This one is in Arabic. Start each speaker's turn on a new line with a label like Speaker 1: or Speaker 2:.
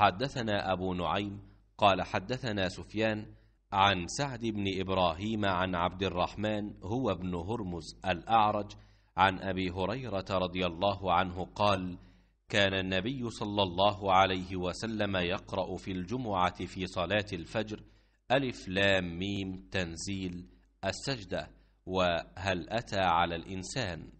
Speaker 1: حدثنا أبو نعيم
Speaker 2: قال حدثنا سفيان عن سعد بن إبراهيم عن عبد الرحمن هو ابن هرمز الأعرج عن أبي هريرة رضي الله عنه قال كان النبي صلى الله عليه وسلم يقرأ في الجمعة في صلاة الفجر ألف لام ميم تنزيل السجدة
Speaker 1: وهل أتى على الإنسان